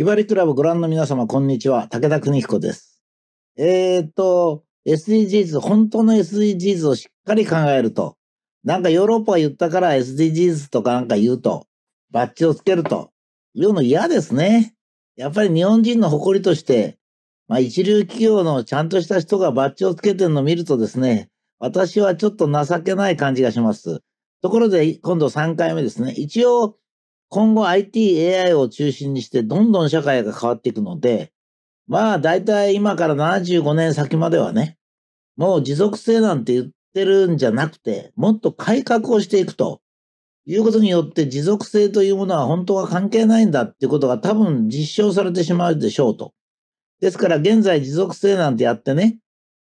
いばりクラブご覧の皆様、こんにちは。武田邦彦です。えー、っと、SDGs、本当の SDGs をしっかり考えると。なんかヨーロッパが言ったから SDGs とかなんか言うと、バッチをつけると。いうの嫌ですね。やっぱり日本人の誇りとして、まあ一流企業のちゃんとした人がバッチをつけてるのを見るとですね、私はちょっと情けない感じがします。ところで、今度3回目ですね。一応、今後 IT、AI を中心にしてどんどん社会が変わっていくので、まあ大体今から75年先まではね、もう持続性なんて言ってるんじゃなくて、もっと改革をしていくということによって持続性というものは本当は関係ないんだっていうことが多分実証されてしまうでしょうと。ですから現在持続性なんてやってね、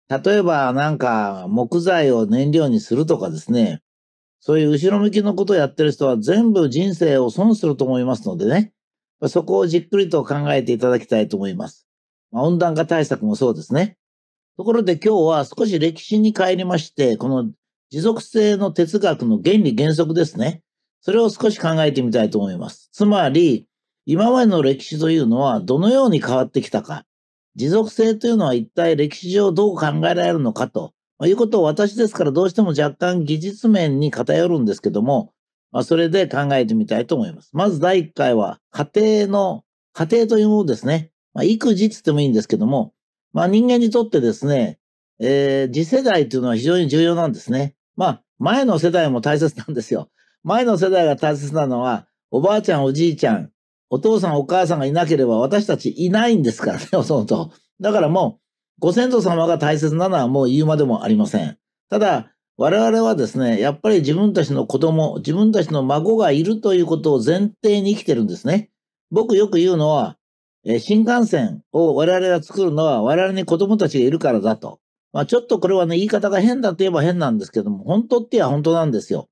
例えばなんか木材を燃料にするとかですね、そういう後ろ向きのことをやってる人は全部人生を損すると思いますのでね、そこをじっくりと考えていただきたいと思います。まあ、温暖化対策もそうですね。ところで今日は少し歴史に帰りまして、この持続性の哲学の原理原則ですね。それを少し考えてみたいと思います。つまり、今までの歴史というのはどのように変わってきたか、持続性というのは一体歴史上どう考えられるのかということを私ですからどうしても若干技術面に偏るんですけども、まあ、それで考えてみたいと思います。まず第1回は家庭の、家庭というものですね。まあ、育児って言ってもいいんですけども、まあ、人間にとってですね、えー、次世代というのは非常に重要なんですね。まあ、前の世代も大切なんですよ。前の世代が大切なのは、おばあちゃん、おじいちゃん、お父さん、お母さんがいなければ私たちいないんですからね、もともと。だからもう、ご先祖様が大切なのはもう言うまでもありません。ただ、我々はですね、やっぱり自分たちの子供、自分たちの孫がいるということを前提に生きてるんですね。僕よく言うのは、え新幹線を我々が作るのは我々に子供たちがいるからだと。まあ、ちょっとこれはね、言い方が変だと言えば変なんですけども、本当って言えば本当なんですよ。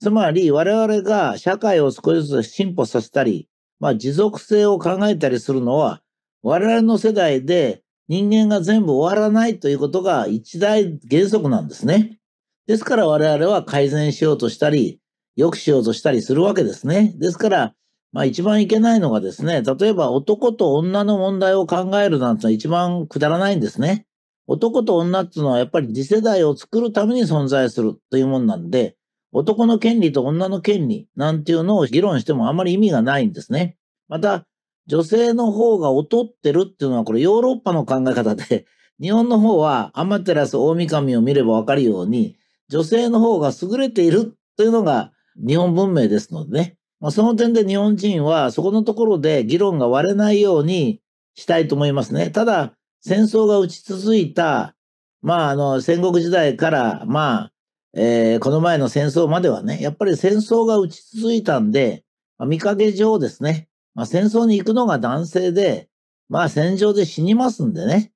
つまり我々が社会を少しずつ進歩させたり、まあ、持続性を考えたりするのは、我々の世代で人間が全部終わらないということが一大原則なんですね。ですから我々は改善しようとしたり、良くしようとしたりするわけですね。ですから、まあ一番いけないのがですね、例えば男と女の問題を考えるなんてのは一番くだらないんですね。男と女っていうのはやっぱり次世代を作るために存在するというもんなんで、男の権利と女の権利なんていうのを議論してもあまり意味がないんですね。また、女性の方が劣ってるっていうのは、これヨーロッパの考え方で、日本の方はアマテラス大神を見ればわかるように、女性の方が優れているというのが日本文明ですのでね。まあ、その点で日本人はそこのところで議論が割れないようにしたいと思いますね。ただ、戦争が打ち続いた、まあ、あの、戦国時代から、まあ、えー、この前の戦争まではね、やっぱり戦争が打ち続いたんで、まあ、見かけ上ですね、まあ、戦争に行くのが男性で、まあ戦場で死にますんでね。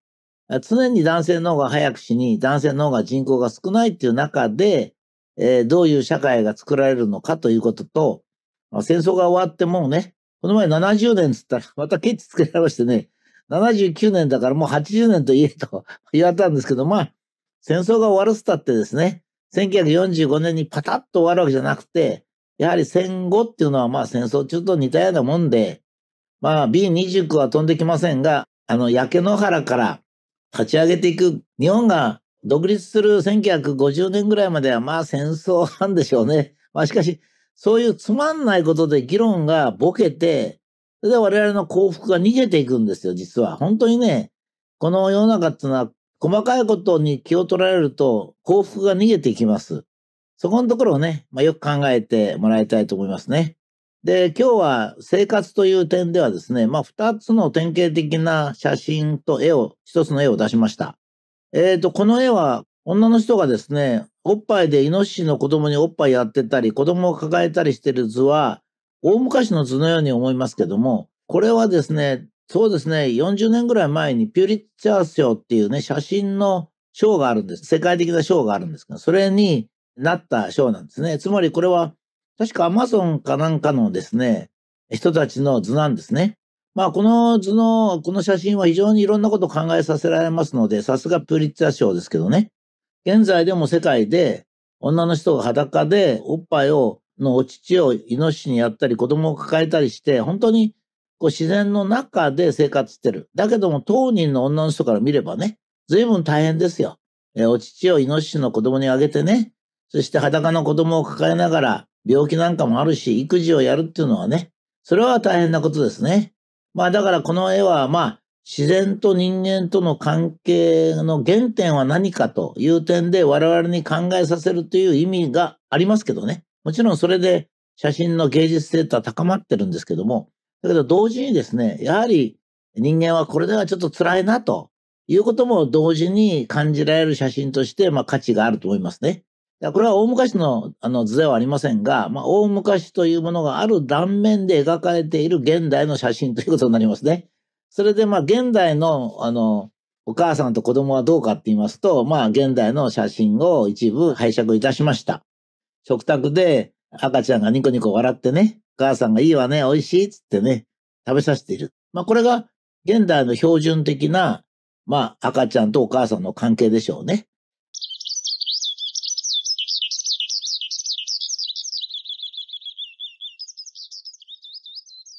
常に男性の方が早く死に、男性の方が人口が少ないっていう中で、えー、どういう社会が作られるのかということと、まあ、戦争が終わってもうね、この前70年つったら、またケチつけられましてね、79年だからもう80年と言えと 言われたんですけど、まあ、戦争が終わるつったってですね、1945年にパタッと終わるわけじゃなくて、やはり戦後っていうのはまあ戦争中と似たようなもんで、まあ B29 は飛んできませんが、あの焼け野原から立ち上げていく、日本が独立する1950年ぐらいまではまあ戦争なんでしょうね。まあしかし、そういうつまんないことで議論がボケて、それで我々の幸福が逃げていくんですよ、実は。本当にね、この世の中っていうのは細かいことに気を取られると幸福が逃げていきます。そこのところをね、まあ、よく考えてもらいたいと思いますね。で、今日は生活という点ではですね、まあ、二つの典型的な写真と絵を、一つの絵を出しました。えっ、ー、と、この絵は女の人がですね、おっぱいでイノシシの子供におっぱいやってたり、子供を抱えたりしてる図は、大昔の図のように思いますけども、これはですね、そうですね、40年ぐらい前にピュリッチャー賞っていうね、写真の賞があるんです。世界的な賞があるんですけど、それになった賞なんですね。つまりこれは、確かアマゾンかなんかのですね、人たちの図なんですね。まあ、この図の、この写真は非常にいろんなことを考えさせられますので、さすがプリッツァー賞ですけどね。現在でも世界で、女の人が裸で、おっぱいを、のお乳をイノシシにやったり、子供を抱えたりして、本当にこう自然の中で生活してる。だけども、当人の女の人から見ればね、随分大変ですよ。えお乳をイノシシの子供にあげてね、そして裸の子供を抱えながら病気なんかもあるし、育児をやるっていうのはね、それは大変なことですね。まあだからこの絵はまあ自然と人間との関係の原点は何かという点で我々に考えさせるという意味がありますけどね。もちろんそれで写真の芸術性とは高まってるんですけども、だけど同時にですね、やはり人間はこれではちょっと辛いなということも同時に感じられる写真として、まあ価値があると思いますね。これは大昔のあの図ではありませんが、まあ、大昔というものがある断面で描かれている現代の写真ということになりますね。それで、まあ、現代の、あの、お母さんと子供はどうかって言いますと、まあ、現代の写真を一部拝借いたしました。食卓で赤ちゃんがニコニコ笑ってね、お母さんがいいわね、美味しいっつってね、食べさせている。まあ、これが現代の標準的な、まあ、赤ちゃんとお母さんの関係でしょうね。